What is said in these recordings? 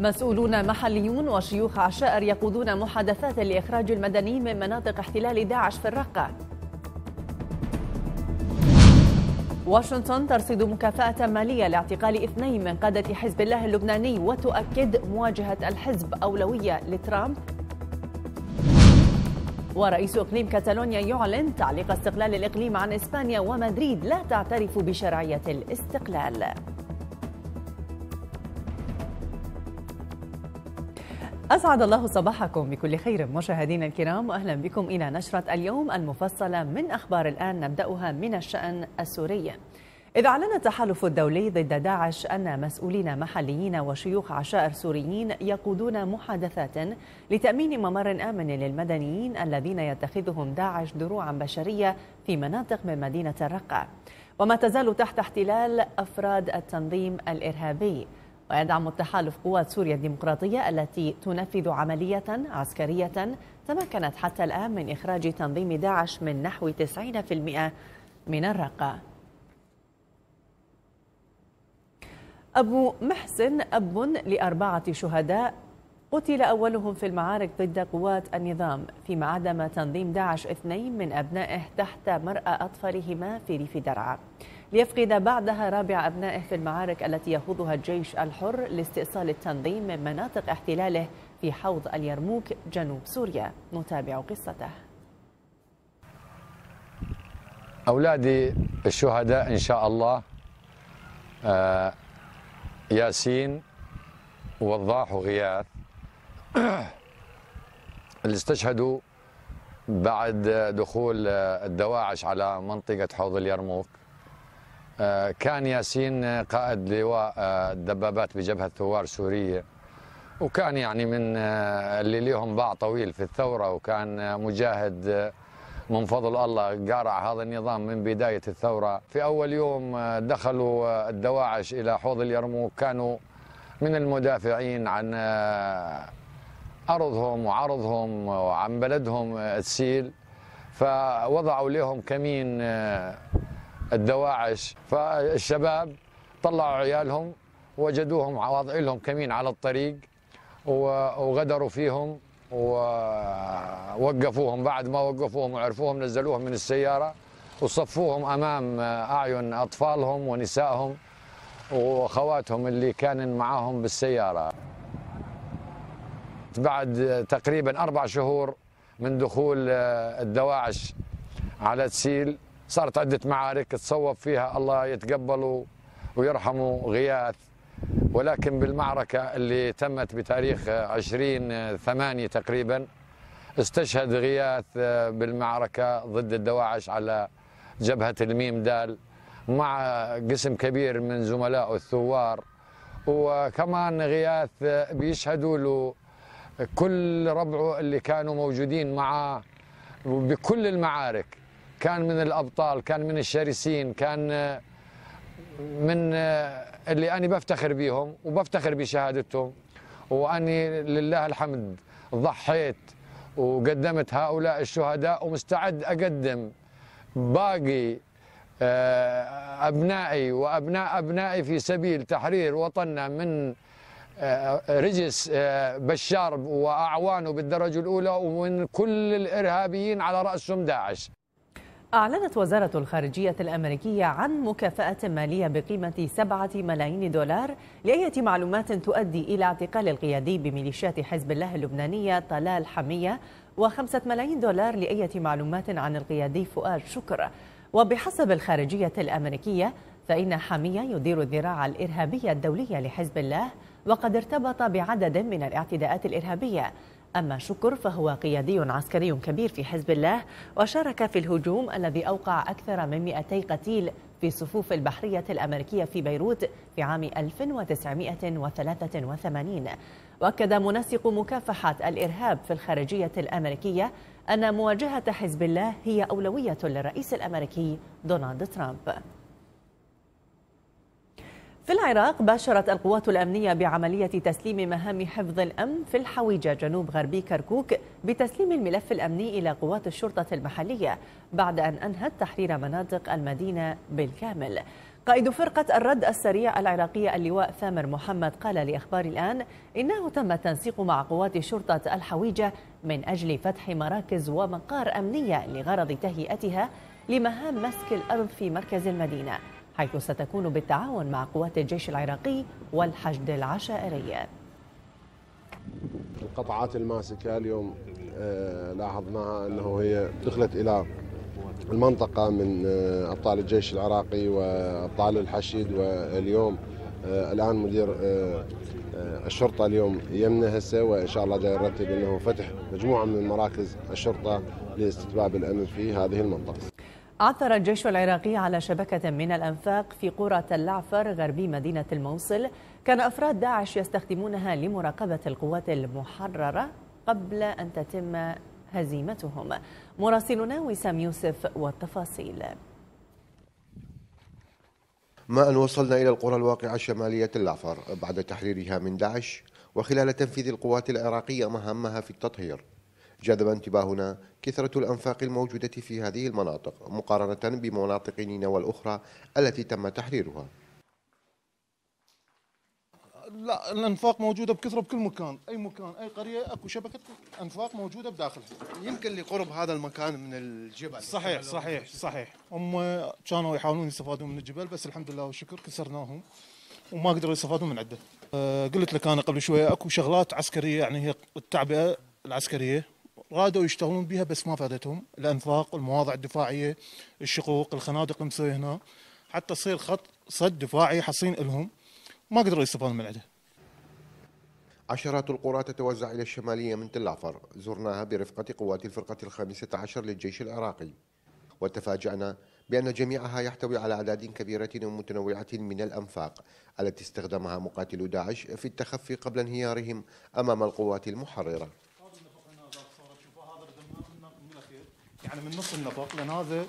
مسؤولون محليون وشيوخ عشائر يقودون محادثات لإخراج المدنيين من مناطق احتلال داعش في الرقة واشنطن ترصد مكافأة مالية لاعتقال اثنين من قادة حزب الله اللبناني وتؤكد مواجهة الحزب أولوية لترامب ورئيس إقليم كاتالونيا يعلن تعليق استقلال الإقليم عن إسبانيا ومدريد لا تعترف بشرعية الاستقلال أسعد الله صباحكم بكل خير مشاهدينا الكرام وأهلا بكم إلى نشرة اليوم المفصلة من أخبار الآن نبدأها من الشأن السوري إذ أعلن التحالف الدولي ضد داعش أن مسؤولين محليين وشيوخ عشائر سوريين يقودون محادثات لتأمين ممر آمن للمدنيين الذين يتخذهم داعش دروعا بشرية في مناطق من مدينة الرقة وما تزال تحت احتلال أفراد التنظيم الإرهابي ويدعم التحالف قوات سوريا الديمقراطية التي تنفذ عملية عسكرية تمكنت حتى الآن من إخراج تنظيم داعش من نحو 90% من الرقة أبو محسن أب لأربعة شهداء قتل أولهم في المعارك ضد قوات النظام فيما عدم تنظيم داعش اثنين من أبنائه تحت مرأى أطفالهما في ريف درعا ليفقد بعدها رابع أبنائه في المعارك التي يخوضها الجيش الحر لاستئصال التنظيم من مناطق احتلاله في حوض اليرموك جنوب سوريا نتابع قصته أولادي الشهداء إن شاء الله آه ياسين وضاح وغياث اللي استشهدوا بعد دخول الدواعش على منطقة حوض اليرموك آه، كان ياسين قائد لواء الدبابات آه، بجبهة ثوار سورية وكان يعني من آه، اللي ليهم باع طويل في الثورة وكان مجاهد من فضل الله قارع هذا النظام من بداية الثورة في أول يوم دخلوا الدواعش إلى حوض اليرموك كانوا من المدافعين عن أرضهم وعرضهم وعن بلدهم السيل فوضعوا لهم كمين الدواعش فالشباب طلعوا عيالهم وجدوهم وضع لهم كمين على الطريق وغدروا فيهم ووقفوهم بعد ما وقفوهم وعرفوهم نزلوهم من السيارة وصفوهم أمام أعين أطفالهم ونسائهم وأخواتهم اللي كان معاهم بالسيارة بعد تقريبا أربع شهور من دخول الدواعش على تسيل صارت عدة معارك تصوب فيها الله يتقبله ويرحمه غياث ولكن بالمعركة اللي تمت بتاريخ 20 ثمانية تقريبا استشهد غياث بالمعركة ضد الدواعش على جبهة الميم دال مع قسم كبير من زملائه الثوار وكمان غياث بيشهدوا له كل ربعه اللي كانوا موجودين معاه بكل المعارك كان من الابطال كان من الشرسين كان آه، من آه، اللي انا بفتخر بيهم وبفتخر بشهادتهم واني لله الحمد ضحيت وقدمت هؤلاء الشهداء ومستعد اقدم باقي آه، ابنائي وابناء ابنائي في سبيل تحرير وطننا من رجس بشار واعوانه بالدرجه الاولى ومن كل الارهابيين على راسهم داعش أعلنت وزارة الخارجية الأمريكية عن مكافأة مالية بقيمة 7 ملايين دولار لأية معلومات تؤدي إلى اعتقال القيادي بميليشيات حزب الله اللبنانية طلال حمية وخمسة ملايين دولار لأية معلومات عن القيادي فؤاد شكر وبحسب الخارجية الأمريكية فإن حمية يدير الذراع الإرهابية الدولية لحزب الله وقد ارتبط بعدد من الاعتداءات الإرهابية أما شكر فهو قيادي عسكري كبير في حزب الله وشارك في الهجوم الذي أوقع أكثر من 200 قتيل في صفوف البحرية الأمريكية في بيروت في عام 1983 وأكد منسق مكافحة الإرهاب في الخارجية الأمريكية أن مواجهة حزب الله هي أولوية للرئيس الأمريكي دونالد ترامب في العراق باشرت القوات الأمنية بعملية تسليم مهام حفظ الأمن في الحويجة جنوب غربي كركوك بتسليم الملف الأمني إلى قوات الشرطة المحلية بعد أن أنهت تحرير مناطق المدينة بالكامل قائد فرقة الرد السريع العراقية اللواء ثامر محمد قال لأخبار الآن إنه تم التنسيق مع قوات شرطة الحويجة من أجل فتح مراكز ومقار أمنية لغرض تهيئتها لمهام مسك الأرض في مركز المدينة حيث ستكون بالتعاون مع قوات الجيش العراقي والحشد العشائري القطعات الماسكة اليوم آه، لاحظناها أنه هي دخلت إلى المنطقة من آه، أبطال الجيش العراقي وأبطال الحشد واليوم آه، الآن مدير الشرطة اليوم يمنا هسه وإن شاء الله جاي نرتب أنه فتح مجموعة من مراكز الشرطة لاستتباب الأمن في هذه المنطقة عثر الجيش العراقي على شبكة من الأنفاق في قرى اللعفر غربي مدينة الموصل كان أفراد داعش يستخدمونها لمراقبة القوات المحررة قبل أن تتم هزيمتهم مراسلنا وسام يوسف والتفاصيل ما أن وصلنا إلى القرى الواقعة شمالية اللعفر بعد تحريرها من داعش وخلال تنفيذ القوات العراقية مهامها في التطهير جذب انتباهنا كثرة الأنفاق الموجودة في هذه المناطق مقارنة بمناطق نينوى الأخرى التي تم تحريرها لا الانفاق موجوده بكثره بكل مكان اي مكان اي قريه اكو شبكه انفاق موجوده بداخلها يمكن لقرب هذا المكان من الجبل صحيح صحيح صحيح هم كانوا يحاولون يستفادون من الجبل بس الحمد لله والشكر كسرناهم وما قدروا يستفادون من عده أه، قلت لك انا قبل شويه اكو شغلات عسكريه يعني هي التعبئه العسكريه رادوا يشتغلون بها بس ما فادتهم الانفاق والمواضع الدفاعيه الشقوق الخنادق المسويه هنا حتى تصير خط صد دفاعي حصين لهم ما قدروا يستفادون من عده عشرات القرى تتوزع إلى الشمالية من تل عفر زرناها برفقة قوات الفرقة الخامسة عشر للجيش العراقي وتفاجأنا بأن جميعها يحتوي على أعداد كبيرة ومتنوعة من الأنفاق التي استخدمها مقاتلو داعش في التخفي قبل انهيارهم أمام القوات المحررة يعني من نص النفق لان هذا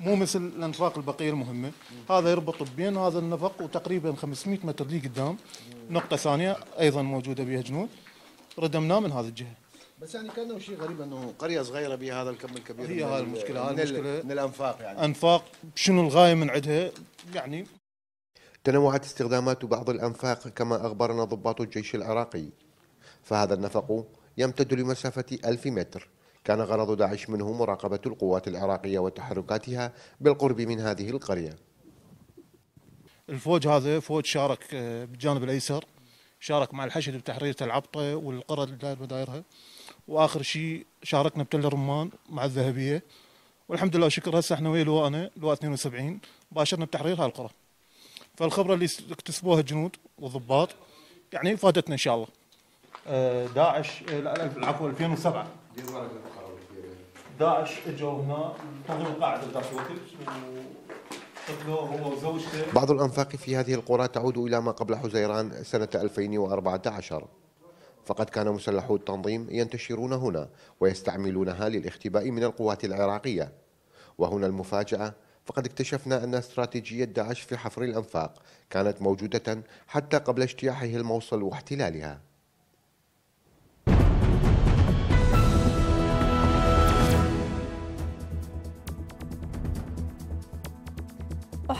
مو مثل الانفاق البقيه المهمه هذا يربط بين هذا النفق وتقريبا 500 متر لي قدام نقطه ثانيه ايضا موجوده بها جنود ردمناه من هذه الجهه بس يعني كانه شيء غريب انه قريه صغيره بها هذا الكم الكبير هي هاي المشكله هاي المشكله من الانفاق يعني انفاق شنو الغايه من عندها يعني تنوعت استخدامات بعض الانفاق كما اخبرنا ضباط الجيش العراقي فهذا النفق يمتد لمسافه 1000 متر كان غرض داعش منه مراقبة القوات العراقية وتحركاتها بالقرب من هذه القرية الفوج هذا فوج شارك آه، بالجانب الأيسر شارك مع الحشد بتحرير العبطة والقرى اللي بدايرها وآخر شيء شاركنا بتل الرمان مع الذهبية والحمد لله شكر هسه احنا ويا لواءنا لواء 72 باشرنا بتحرير هالقرى فالخبرة اللي اكتسبوها الجنود والضباط يعني فادتنا ان شاء الله آه، داعش العفو آه، 2007 داعش اجوا هنا كانوا قاعده بذاك الوقت بعض الأنفاق في هذه القرى تعود إلى ما قبل حزيران سنة 2014 فقد كان مسلحو التنظيم ينتشرون هنا ويستعملونها للاختباء من القوات العراقية وهنا المفاجأة فقد اكتشفنا أن استراتيجية داعش في حفر الأنفاق كانت موجودة حتى قبل اجتياحه الموصل واحتلالها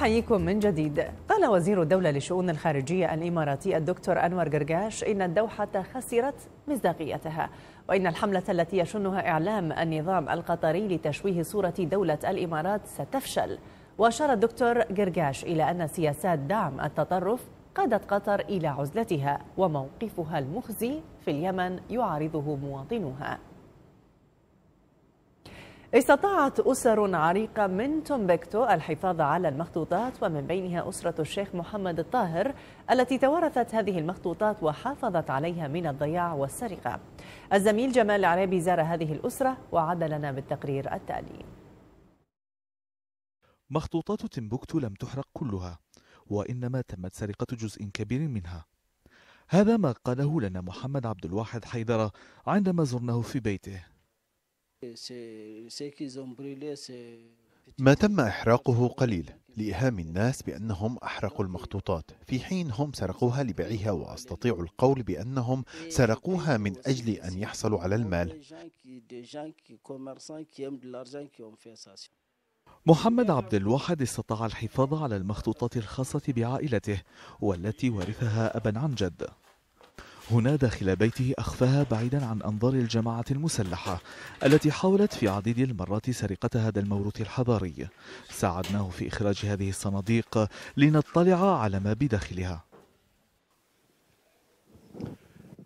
أحييكم من جديد قال وزير الدولة لشؤون الخارجية الإماراتي الدكتور أنور قرقاش إن الدوحة خسرت مصداقيتها وإن الحملة التي يشنها إعلام النظام القطري لتشويه صورة دولة الإمارات ستفشل وأشار الدكتور قرقاش إلى أن سياسات دعم التطرف قادت قطر إلى عزلتها وموقفها المخزي في اليمن يعارضه مواطنوها استطاعت أسر عريقة من تومبكتو الحفاظ على المخطوطات ومن بينها أسرة الشيخ محمد الطاهر التي توارثت هذه المخطوطات وحافظت عليها من الضياع والسرقة الزميل جمال العربي زار هذه الأسرة وعد لنا بالتقرير التالي مخطوطات تمبكتو لم تحرق كلها وإنما تمت سرقة جزء كبير منها هذا ما قاله لنا محمد عبد الواحد حيدرة عندما زرناه في بيته ما تم إحراقه قليل لإيهام الناس بأنهم أحرقوا المخطوطات في حين هم سرقوها لبيعها وأستطيع القول بأنهم سرقوها من أجل أن يحصلوا على المال محمد عبد الواحد استطاع الحفاظ على المخطوطات الخاصة بعائلته والتي ورثها أبا عن جد هنا داخل بيته أخفاها بعيدا عن أنظار الجماعة المسلحة التي حاولت في عديد المرات سرقة هذا الموروث الحضاري ساعدناه في إخراج هذه الصناديق لنطلع على ما بداخلها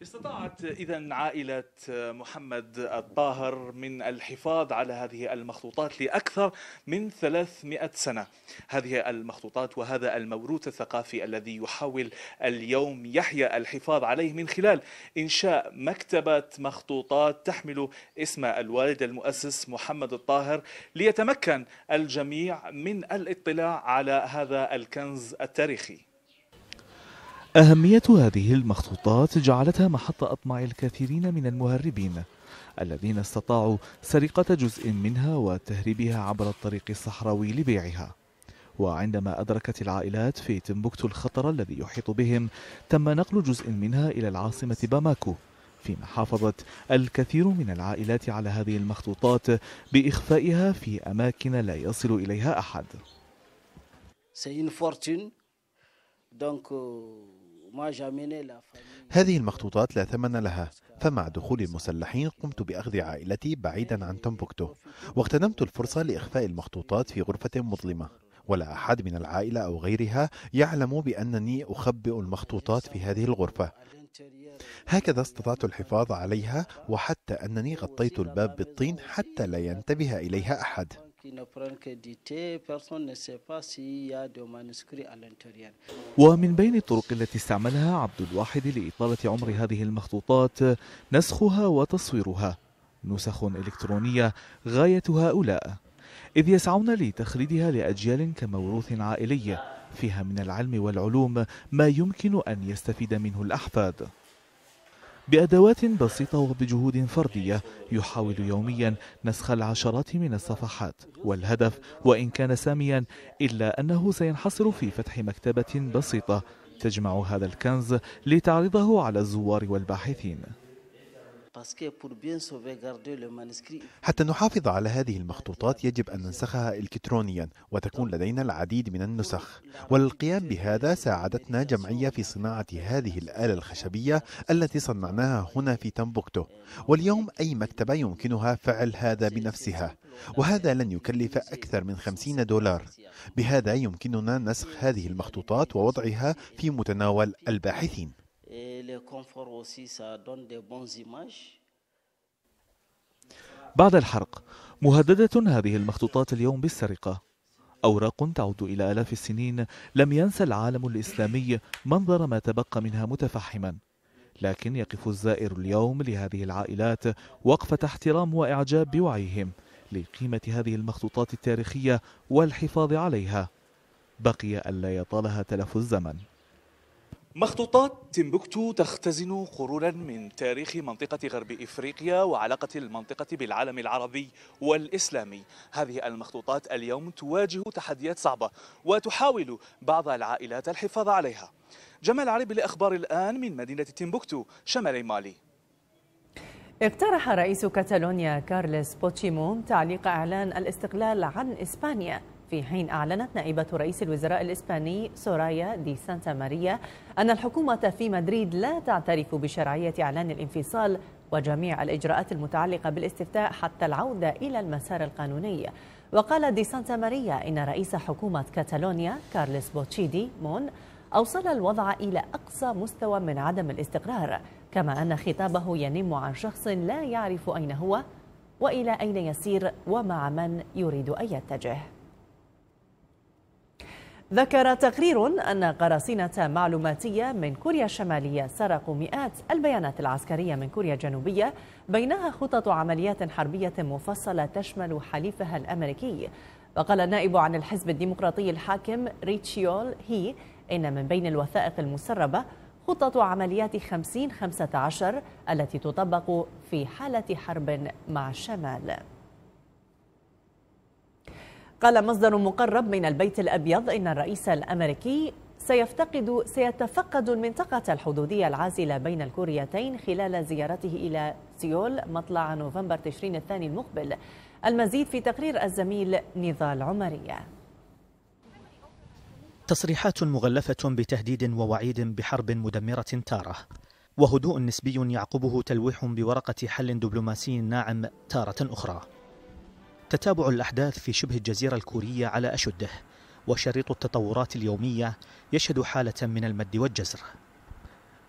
استطاعت اذا عائله محمد الطاهر من الحفاظ على هذه المخطوطات لاكثر من 300 سنه هذه المخطوطات وهذا الموروث الثقافي الذي يحاول اليوم يحيى الحفاظ عليه من خلال انشاء مكتبه مخطوطات تحمل اسم الوالد المؤسس محمد الطاهر ليتمكن الجميع من الاطلاع على هذا الكنز التاريخي أهمية هذه المخطوطات جعلتها محط أطماع الكثيرين من المهربين الذين استطاعوا سرقة جزء منها وتهريبها عبر الطريق الصحراوي لبيعها وعندما أدركت العائلات في تمبوكتو الخطر الذي يحيط بهم تم نقل جزء منها إلى العاصمة باماكو فيما حافظت الكثير من العائلات على هذه المخطوطات بإخفائها في أماكن لا يصل إليها أحد سين Euh, هذه المخطوطات لا ثمن لها فمع دخول المسلحين قمت بأخذ عائلتي بعيدا عن تمبكتو واغتنمت الفرصة لإخفاء المخطوطات في غرفة مظلمة ولا أحد من العائلة أو غيرها يعلم بأنني أخبئ المخطوطات في هذه الغرفة هكذا استطعت الحفاظ عليها وحتى أنني غطيت الباب بالطين حتى لا ينتبه إليها أحد ومن بين الطرق التي استعملها عبد الواحد لإطالة عمر هذه المخطوطات نسخها وتصويرها نسخ إلكترونية غاية هؤلاء إذ يسعون لتخليدها لأجيال كموروث عائلي فيها من العلم والعلوم ما يمكن أن يستفيد منه الأحفاد بأدوات بسيطة وبجهود فردية يحاول يوميا نسخ العشرات من الصفحات والهدف وإن كان ساميا إلا أنه سينحصر في فتح مكتبة بسيطة تجمع هذا الكنز لتعرضه على الزوار والباحثين حتى نحافظ على هذه المخطوطات يجب أن ننسخها إلكترونيا وتكون لدينا العديد من النسخ والقيام بهذا ساعدتنا جمعية في صناعة هذه الآلة الخشبية التي صنعناها هنا في تمبوكتو واليوم أي مكتبة يمكنها فعل هذا بنفسها وهذا لن يكلف أكثر من 50 دولار بهذا يمكننا نسخ هذه المخطوطات ووضعها في متناول الباحثين Et le confort aussi, ça donne de bonnes images. بعد الحرق مهددة هذه المخطوطات اليوم بالسرقة أوراق تعود إلى آلاف السنين لم ينسى العالم الإسلامي منظر ما تبقى منها متفحما لكن يقف الزائر اليوم لهذه العائلات وقفة احترام وإعجاب بوعيهم لقيمة هذه المخطوطات التاريخية والحفاظ عليها بقي ألا يطالها تلف الزمن مخطوطات تمبكتو تختزن قرونا من تاريخ منطقة غرب إفريقيا وعلاقة المنطقة بالعالم العربي والإسلامي هذه المخطوطات اليوم تواجه تحديات صعبة وتحاول بعض العائلات الحفاظ عليها جمال عربي لأخبار الآن من مدينة تمبكتو شمال مالي اقترح رئيس كاتالونيا كارلس بوتشيمون تعليق إعلان الاستقلال عن إسبانيا في حين أعلنت نائبة رئيس الوزراء الإسباني سورايا دي سانتا ماريا أن الحكومة في مدريد لا تعترف بشرعية إعلان الانفصال وجميع الإجراءات المتعلقة بالاستفتاء حتى العودة إلى المسار القانوني وقال دي سانتا ماريا إن رئيس حكومة كاتالونيا كارلس بوتشيدي مون أوصل الوضع إلى أقصى مستوى من عدم الاستقرار كما أن خطابه ينم عن شخص لا يعرف أين هو وإلى أين يسير ومع من يريد أن يتجه ذكر تقرير أن قراصنة معلوماتية من كوريا الشمالية سرقوا مئات البيانات العسكرية من كوريا الجنوبية بينها خطط عمليات حربية مفصلة تشمل حليفها الأمريكي وقال النائب عن الحزب الديمقراطي الحاكم ريتشيول هي إن من بين الوثائق المسربة خطة عمليات 50 15 التي تطبق في حالة حرب مع الشمال قال مصدر مقرب من البيت الأبيض إن الرئيس الأمريكي سيفتقد سيتفقد المنطقة الحدودية العازلة بين الكوريتين خلال زيارته إلى سيول مطلع نوفمبر تشرين الثاني المقبل المزيد في تقرير الزميل نضال عمرية تصريحات مغلفة بتهديد ووعيد بحرب مدمرة تارة وهدوء نسبي يعقبه تلويح بورقة حل دبلوماسي ناعم تارة أخرى تتابع الأحداث في شبه الجزيرة الكورية على أشده وشريط التطورات اليومية يشهد حالة من المد والجزر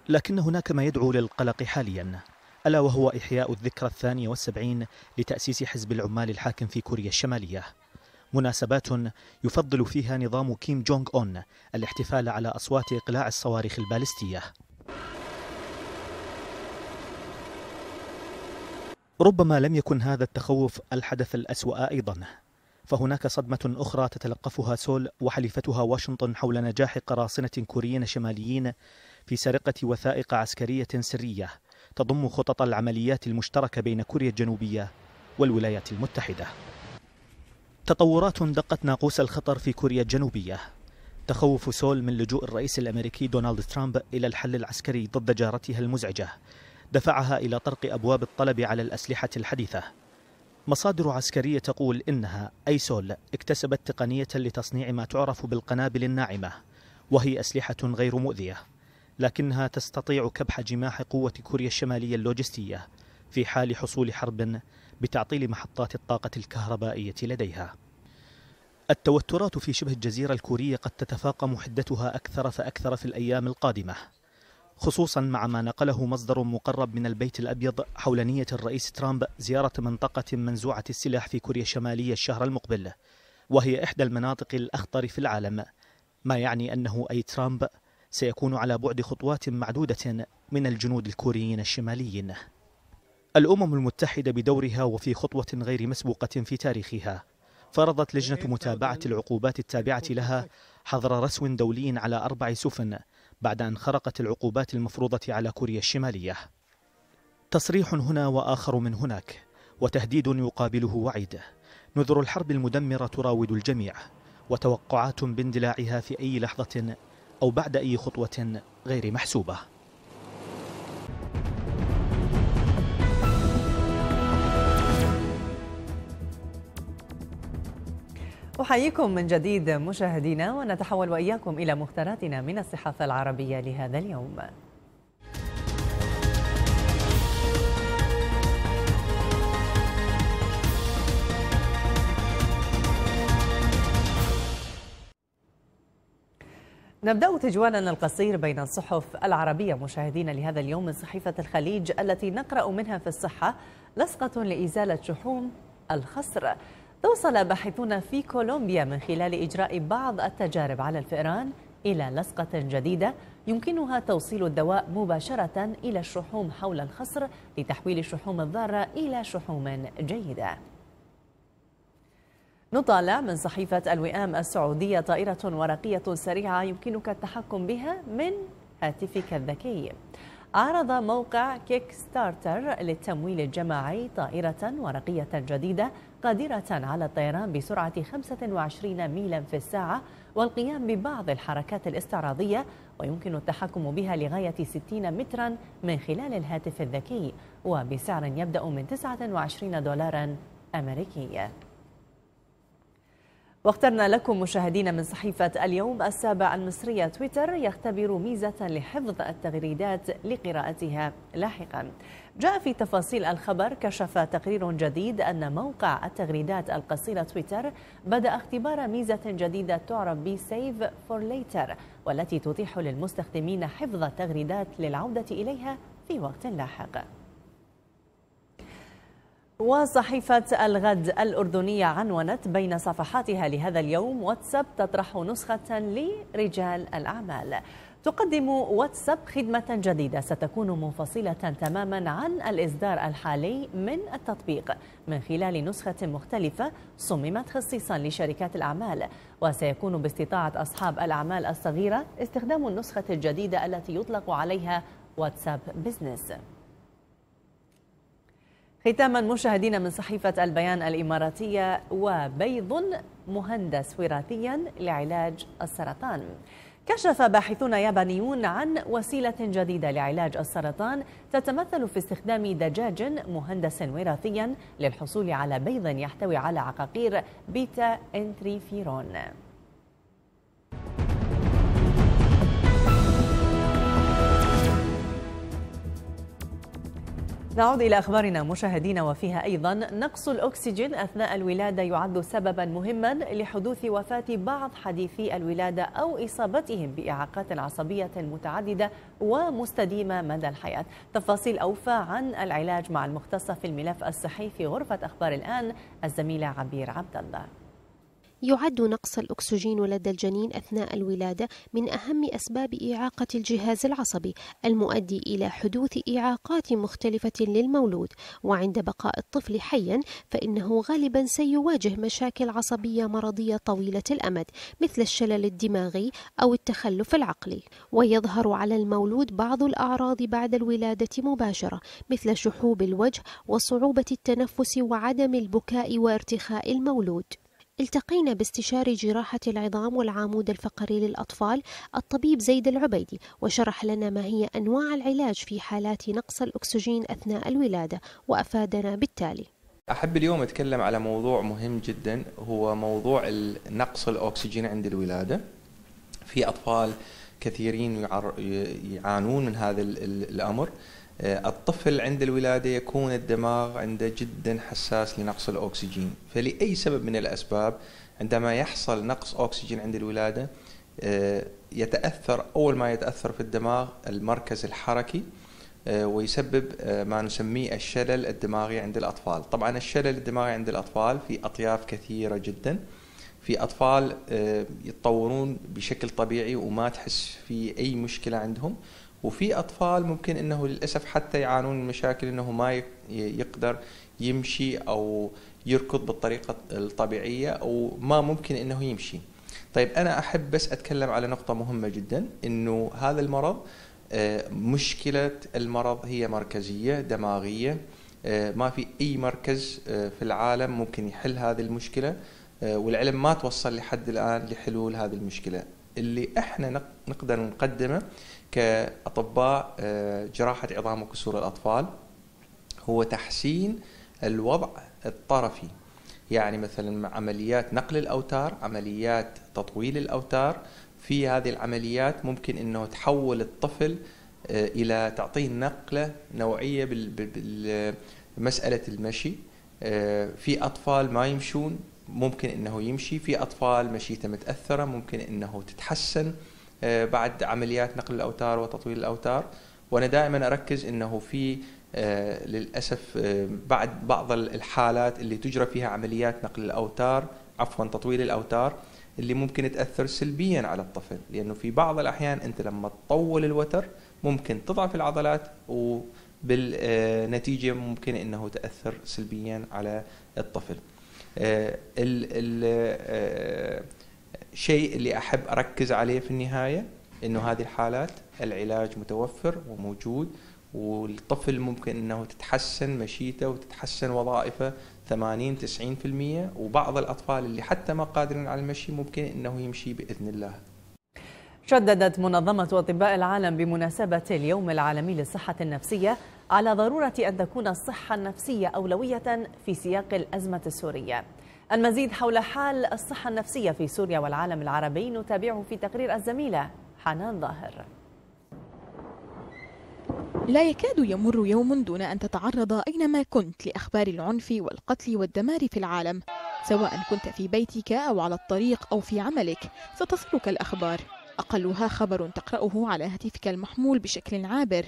لكن هناك ما يدعو للقلق حاليا ألا وهو إحياء الذكرى الثانية والسبعين لتأسيس حزب العمال الحاكم في كوريا الشمالية مناسبات يفضل فيها نظام كيم جونغ أون الاحتفال على أصوات إقلاع الصواريخ البالستية ربما لم يكن هذا التخوف الحدث الأسوأ أيضا فهناك صدمة أخرى تتلقفها سول وحليفتها واشنطن حول نجاح قراصنة كوريين شماليين في سرقة وثائق عسكرية سرية تضم خطط العمليات المشتركة بين كوريا الجنوبية والولايات المتحدة تطورات دقت ناقوس الخطر في كوريا الجنوبية تخوف سول من لجوء الرئيس الأمريكي دونالد ترامب إلى الحل العسكري ضد جارتها المزعجة دفعها إلى طرق أبواب الطلب على الأسلحة الحديثة مصادر عسكرية تقول إنها أيسول اكتسبت تقنية لتصنيع ما تعرف بالقنابل الناعمة وهي أسلحة غير مؤذية لكنها تستطيع كبح جماح قوة كوريا الشمالية اللوجستية في حال حصول حرب بتعطيل محطات الطاقة الكهربائية لديها التوترات في شبه الجزيرة الكورية قد تتفاقم حدتها أكثر فأكثر في الأيام القادمة خصوصا مع ما نقله مصدر مقرب من البيت الأبيض حول نية الرئيس ترامب زيارة منطقة منزوعة السلاح في كوريا الشمالية الشهر المقبل وهي إحدى المناطق الأخطر في العالم ما يعني أنه أي ترامب سيكون على بعد خطوات معدودة من الجنود الكوريين الشماليين الأمم المتحدة بدورها وفي خطوة غير مسبوقة في تاريخها فرضت لجنة متابعة العقوبات التابعة لها حظر رسو دولي على أربع سفن بعد أن خرقت العقوبات المفروضة على كوريا الشمالية تصريح هنا وآخر من هناك وتهديد يقابله وعيد نذر الحرب المدمرة تراود الجميع وتوقعات باندلاعها في أي لحظة أو بعد أي خطوة غير محسوبة أحييكم من جديد مشاهدينا ونتحول وإياكم إلى مختاراتنا من الصحافة العربية لهذا اليوم نبدأ تجوالنا القصير بين الصحف العربية مشاهدينا لهذا اليوم من صحيفة الخليج التي نقرأ منها في الصحة لصقة لإزالة شحوم الخصر توصل باحثون في كولومبيا من خلال إجراء بعض التجارب على الفئران إلى لصقة جديدة يمكنها توصيل الدواء مباشرة إلى الشحوم حول الخصر لتحويل الشحوم الضارة إلى شحوم جيدة نطالع من صحيفة الوئام السعودية طائرة ورقية سريعة يمكنك التحكم بها من هاتفك الذكي أعرض موقع كيك ستارتر للتمويل الجماعي طائرة ورقية جديدة قادرة على الطيران بسرعة 25 ميلا في الساعة والقيام ببعض الحركات الاستعراضية ويمكن التحكم بها لغاية 60 مترا من خلال الهاتف الذكي وبسعر يبدأ من 29 دولارا أمريكيا واخترنا لكم مشاهدينا من صحيفة اليوم السابع المصرية تويتر يختبر ميزة لحفظ التغريدات لقراءتها لاحقا جاء في تفاصيل الخبر كشف تقرير جديد أن موقع التغريدات القصيرة تويتر بدأ اختبار ميزة جديدة تعرف ب Save for Later والتي تتيح للمستخدمين حفظ التغريدات للعودة إليها في وقت لاحق وصحيفة الغد الأردنية عنونت بين صفحاتها لهذا اليوم واتساب تطرح نسخة لرجال الأعمال تقدم واتساب خدمة جديدة ستكون منفصلة تماما عن الإصدار الحالي من التطبيق من خلال نسخة مختلفة صممت خصيصا لشركات الأعمال وسيكون باستطاعة أصحاب الأعمال الصغيرة استخدام النسخة الجديدة التي يطلق عليها واتساب بزنس ختاما مشاهدينا من صحيفة البيان الإماراتية وبيض مهندس وراثيا لعلاج السرطان كشف باحثون يابانيون عن وسيلة جديدة لعلاج السرطان تتمثل في استخدام دجاج مهندس وراثيا للحصول على بيض يحتوي على عقاقير بيتا انتريفيرون نعود إلى أخبارنا مشاهدينا وفيها أيضا نقص الأكسجين أثناء الولادة يعد سببا مهما لحدوث وفاة بعض حديثي الولادة أو إصابتهم بإعاقات عصبية متعددة ومستديمة مدى الحياة تفاصيل أوفى عن العلاج مع المختصة في الملف الصحي في غرفة أخبار الآن الزميلة عبير عبد الله يعد نقص الأكسجين لدى الجنين أثناء الولادة من أهم أسباب إعاقة الجهاز العصبي المؤدي إلى حدوث إعاقات مختلفة للمولود وعند بقاء الطفل حيا فإنه غالبا سيواجه مشاكل عصبية مرضية طويلة الأمد مثل الشلل الدماغي أو التخلف العقلي ويظهر على المولود بعض الأعراض بعد الولادة مباشرة مثل شحوب الوجه وصعوبة التنفس وعدم البكاء وارتخاء المولود التقينا باستشاري جراحة العظام والعمود الفقري للأطفال الطبيب زيد العبيدي وشرح لنا ما هي أنواع العلاج في حالات نقص الأكسجين أثناء الولادة وأفادنا بالتالي أحب اليوم أتكلم على موضوع مهم جدا هو موضوع نقص الأكسجين عند الولادة في أطفال كثيرين يعانون من هذا الأمر آه، الطفل عند الولادة يكون الدماغ عنده جدا حساس لنقص الأكسجين فلأي سبب من الأسباب عندما يحصل نقص أكسجين عند الولادة آه، يتأثر أول ما يتأثر في الدماغ المركز الحركي آه، ويسبب ما نسميه الشلل الدماغي عند الأطفال طبعا الشلل الدماغي عند الأطفال في أطياف كثيرة جدا في أطفال يتطورون بشكل طبيعي وما تحس في أي مشكلة عندهم وفي اطفال ممكن انه للاسف حتى يعانون من مشاكل انه ما يقدر يمشي او يركض بالطريقه الطبيعيه او ما ممكن انه يمشي. طيب انا احب بس اتكلم على نقطه مهمه جدا انه هذا المرض آه، مشكله المرض هي مركزيه دماغيه آه، ما في اي مركز آه، في العالم ممكن يحل هذه المشكله والعلم ما توصل لحد الان لحلول هذه المشكله. اللي احنا نقدر نقدمه كأطباء آه، جراحة عظام وكسور الأطفال هو تحسين الوضع الطرفي يعني مثلا عمليات نقل الأوتار عمليات تطويل الأوتار في هذه العمليات ممكن أنه تحول الطفل آه، إلى تعطيه نقلة نوعية بمسألة المشي آه، في أطفال ما يمشون ممكن أنه يمشي في أطفال مشيته متأثرة ممكن أنه تتحسن آه، بعد عمليات نقل الاوتار وتطويل الاوتار وانا دائما اركز انه في آه، للاسف آه، بعد بعض الحالات اللي تجرى فيها عمليات نقل الاوتار عفوا تطويل الاوتار اللي ممكن تاثر سلبيا على الطفل لانه في بعض الاحيان انت لما تطول الوتر ممكن تضعف العضلات وبالنتيجه ممكن انه تاثر سلبيا على الطفل الشيء اللي احب اركز عليه في النهايه انه هذه الحالات العلاج متوفر وموجود والطفل ممكن انه تتحسن مشيته وتتحسن وظائفه 80 90% وبعض الاطفال اللي حتى ما قادرين على المشي ممكن انه يمشي باذن الله. شددت منظمة أطباء العالم بمناسبة اليوم العالمي للصحة النفسية على ضرورة أن تكون الصحة النفسية أولوية في سياق الأزمة السورية. المزيد حول حال الصحة النفسية في سوريا والعالم العربي نتابعه في تقرير الزميلة حنان ظاهر لا يكاد يمر يوم دون أن تتعرض أينما كنت لأخبار العنف والقتل والدمار في العالم سواء كنت في بيتك أو على الطريق أو في عملك ستصلك الأخبار أقلها خبر تقرأه على هاتفك المحمول بشكل عابر.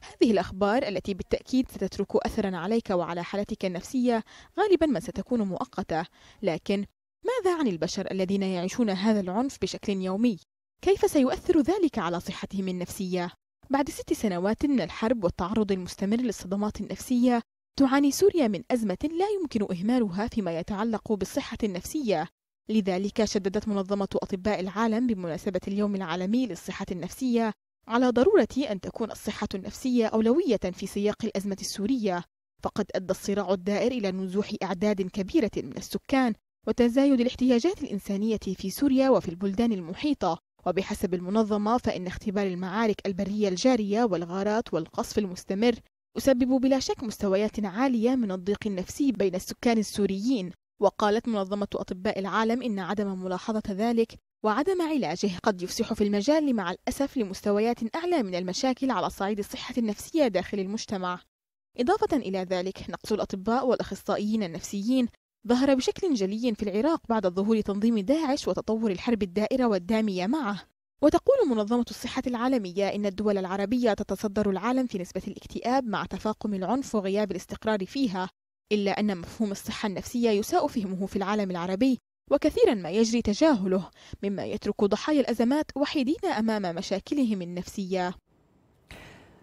هذه الأخبار التي بالتأكيد ستترك أثرا عليك وعلى حالتك النفسية غالبا ما ستكون مؤقتة، لكن ماذا عن البشر الذين يعيشون هذا العنف بشكل يومي؟ كيف سيؤثر ذلك على صحتهم النفسية؟ بعد ست سنوات من الحرب والتعرض المستمر للصدمات النفسية، تعاني سوريا من أزمة لا يمكن إهمالها فيما يتعلق بالصحة النفسية، لذلك شددت منظمة أطباء العالم بمناسبة اليوم العالمي للصحة النفسية على ضرورة أن تكون الصحة النفسية أولوية في سياق الأزمة السورية، فقد أدى الصراع الدائر إلى نزوح أعداد كبيرة من السكان وتزايد الاحتياجات الإنسانية في سوريا وفي البلدان المحيطة، وبحسب المنظمة فإن اختبار المعارك البرية الجارية والغارات والقصف المستمر يسبب بلا شك مستويات عالية من الضيق النفسي بين السكان السوريين وقالت منظمة أطباء العالم إن عدم ملاحظة ذلك وعدم علاجه قد يفسح في المجال مع الأسف لمستويات أعلى من المشاكل على صعيد الصحة النفسية داخل المجتمع. إضافة إلى ذلك، نقص الأطباء والأخصائيين النفسيين ظهر بشكل جلي في العراق بعد ظهور تنظيم داعش وتطور الحرب الدائرة والدامية معه. وتقول منظمة الصحة العالمية إن الدول العربية تتصدر العالم في نسبة الاكتئاب مع تفاقم العنف وغياب الاستقرار فيها، إلا أن مفهوم الصحة النفسية يساء فهمه في العالم العربي وكثيرا ما يجري تجاهله مما يترك ضحايا الأزمات وحيدين أمام مشاكلهم النفسية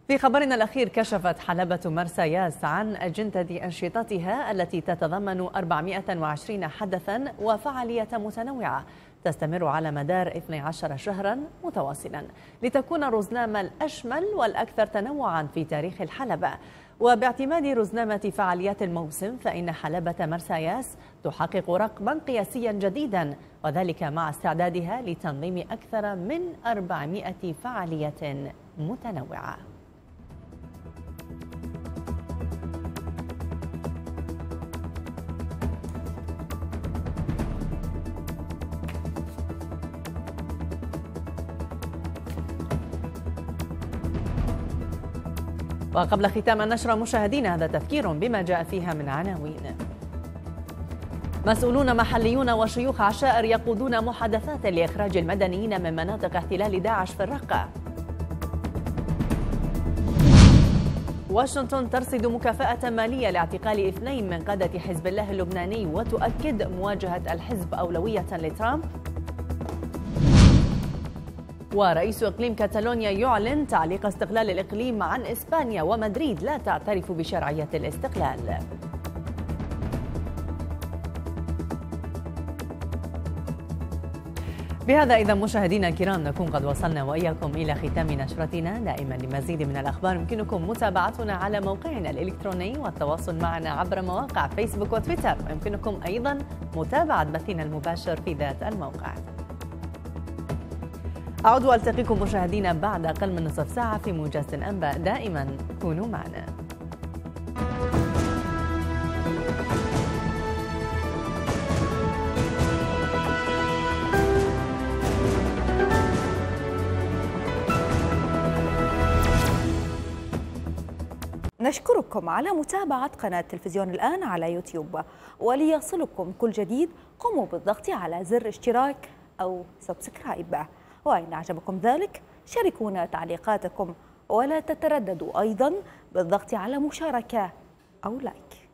في خبرنا الأخير كشفت حلبة مرسى ياس عن أجندة أنشطتها التي تتضمن 420 حدثا وفعالية متنوعة تستمر على مدار 12 شهرا متواصلا لتكون الرزنامة الأشمل والأكثر تنوعا في تاريخ الحلبة وباعتماد رزنامة فعاليات الموسم فإن حلبة مرساياس تحقق رقما قياسيا جديدا وذلك مع استعدادها لتنظيم أكثر من 400 فعالية متنوعة وقبل ختام النشرة مشاهدينا هذا تفكير بما جاء فيها من عناوين مسؤولون محليون وشيوخ عشائر يقودون محادثات لإخراج المدنيين من مناطق احتلال داعش في الرقة واشنطن ترصد مكافأة مالية لاعتقال اثنين من قادة حزب الله اللبناني وتؤكد مواجهة الحزب أولوية لترامب ورئيس إقليم كاتالونيا يعلن تعليق استقلال الإقليم عن إسبانيا ومدريد لا تعترف بشرعية الاستقلال بهذا إذا مشاهدينا الكرام نكون قد وصلنا وإياكم إلى ختام نشرتنا دائما لمزيد من الأخبار يمكنكم متابعتنا على موقعنا الإلكتروني والتواصل معنا عبر مواقع فيسبوك وتويتر ويمكنكم أيضا متابعة بثنا المباشر في ذات الموقع أعود وألتقيكم مشاهدينا بعد أقل من نصف ساعة في موجز الأنباء دائما كونوا معنا نشكركم على متابعة قناة تلفزيون الآن على يوتيوب وليصلكم كل جديد قوموا بالضغط على زر اشتراك أو سبسكرايب وإن أعجبكم ذلك شاركونا تعليقاتكم ولا تترددوا أيضا بالضغط على مشاركة أو لايك